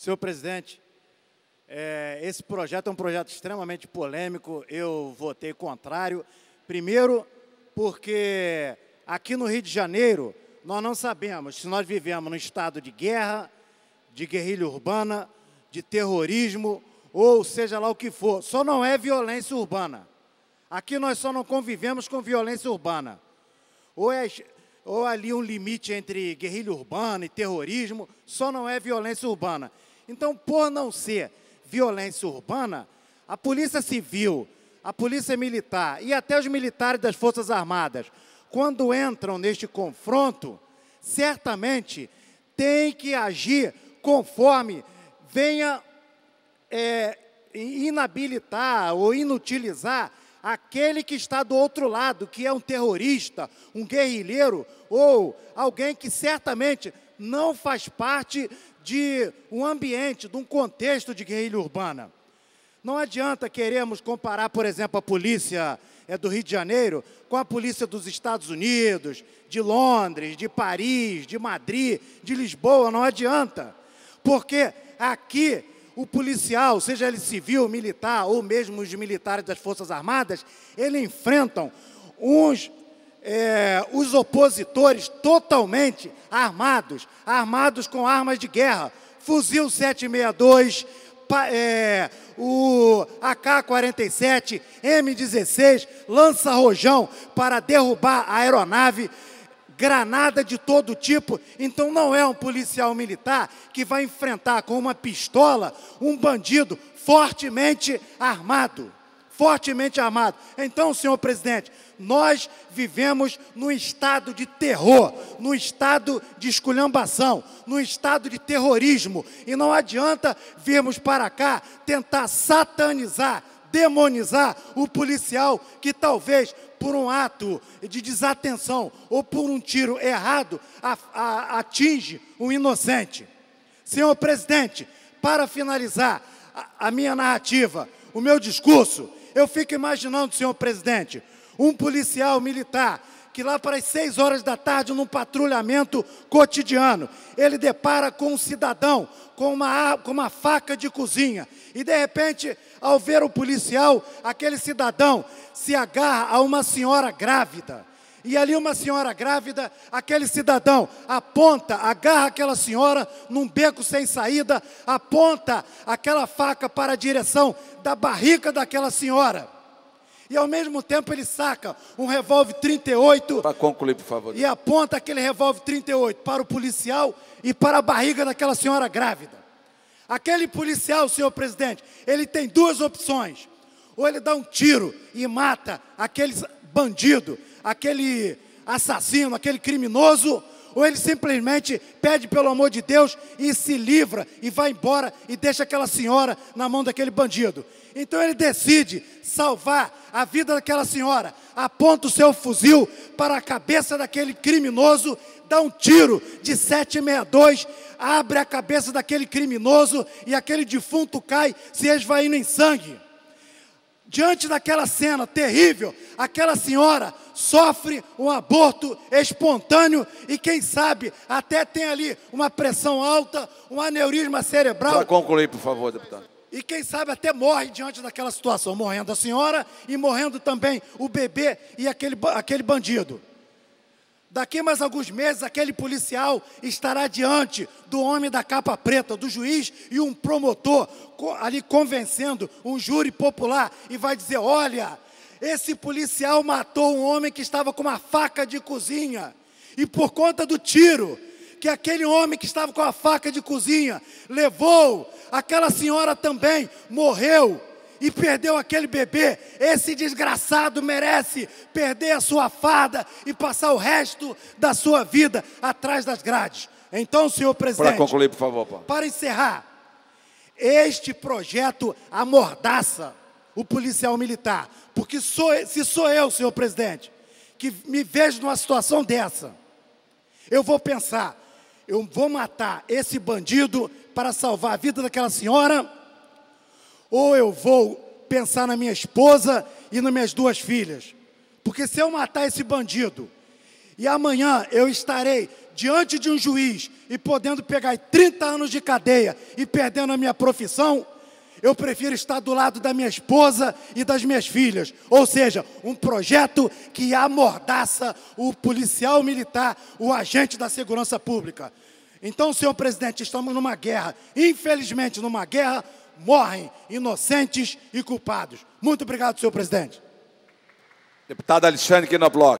Senhor presidente, é, esse projeto é um projeto extremamente polêmico, eu votei contrário. Primeiro, porque aqui no Rio de Janeiro, nós não sabemos se nós vivemos num estado de guerra, de guerrilha urbana, de terrorismo, ou seja lá o que for. Só não é violência urbana. Aqui nós só não convivemos com violência urbana. Ou, é, ou é ali um limite entre guerrilha urbana e terrorismo, só não é violência urbana. Então, por não ser violência urbana, a Polícia Civil, a Polícia Militar e até os militares das Forças Armadas, quando entram neste confronto, certamente têm que agir conforme venha é, inabilitar ou inutilizar aquele que está do outro lado, que é um terrorista, um guerrilheiro ou alguém que certamente não faz parte de um ambiente, de um contexto de guerrilha urbana. Não adianta queremos comparar, por exemplo, a polícia é do Rio de Janeiro com a polícia dos Estados Unidos, de Londres, de Paris, de Madrid, de Lisboa, não adianta. Porque aqui o policial, seja ele civil, militar ou mesmo os militares das Forças Armadas, ele enfrentam uns é, os opositores totalmente armados, armados com armas de guerra, fuzil 762, é, o AK-47, M16, lança-rojão para derrubar a aeronave, granada de todo tipo. Então não é um policial militar que vai enfrentar com uma pistola um bandido fortemente armado fortemente armado. Então, senhor presidente, nós vivemos num estado de terror, num estado de esculhambação, num estado de terrorismo. E não adianta virmos para cá tentar satanizar, demonizar o policial que talvez por um ato de desatenção ou por um tiro errado a, a, atinge um inocente. Senhor presidente, para finalizar a, a minha narrativa, o meu discurso, eu fico imaginando, senhor presidente, um policial militar que lá para as seis horas da tarde, num patrulhamento cotidiano, ele depara com um cidadão com uma, com uma faca de cozinha. E de repente, ao ver o policial, aquele cidadão se agarra a uma senhora grávida. E ali uma senhora grávida, aquele cidadão aponta, agarra aquela senhora num beco sem saída, aponta aquela faca para a direção da barriga daquela senhora. E ao mesmo tempo ele saca um revólver 38. Para concluir, por favor. E aponta aquele revólver 38 para o policial e para a barriga daquela senhora grávida. Aquele policial, senhor presidente, ele tem duas opções. Ou ele dá um tiro e mata aquele bandido aquele assassino, aquele criminoso, ou ele simplesmente pede pelo amor de Deus e se livra e vai embora e deixa aquela senhora na mão daquele bandido. Então ele decide salvar a vida daquela senhora, aponta o seu fuzil para a cabeça daquele criminoso, dá um tiro de 762, abre a cabeça daquele criminoso e aquele defunto cai se esvaindo em sangue diante daquela cena terrível, aquela senhora sofre um aborto espontâneo e quem sabe até tem ali uma pressão alta, um aneurisma cerebral. Para concluir, por favor, deputado. E quem sabe até morre diante daquela situação, morrendo a senhora e morrendo também o bebê e aquele, aquele bandido. Daqui mais alguns meses, aquele policial estará diante do homem da capa preta, do juiz e um promotor ali convencendo um júri popular e vai dizer: Olha, esse policial matou um homem que estava com uma faca de cozinha e por conta do tiro que aquele homem que estava com a faca de cozinha levou, aquela senhora também morreu e perdeu aquele bebê, esse desgraçado merece perder a sua fada e passar o resto da sua vida atrás das grades. Então, senhor presidente. Para concluir, por favor, Para encerrar, este projeto amordaça o policial militar. Porque sou, se sou eu, senhor presidente, que me vejo numa situação dessa, eu vou pensar, eu vou matar esse bandido para salvar a vida daquela senhora ou eu vou pensar na minha esposa e nas minhas duas filhas. Porque se eu matar esse bandido e amanhã eu estarei diante de um juiz e podendo pegar 30 anos de cadeia e perdendo a minha profissão, eu prefiro estar do lado da minha esposa e das minhas filhas. Ou seja, um projeto que amordaça o policial militar, o agente da segurança pública. Então, senhor presidente, estamos numa guerra, infelizmente numa guerra morrem inocentes e culpados. Muito obrigado, senhor presidente. Deputado Alexandre Quinobloc.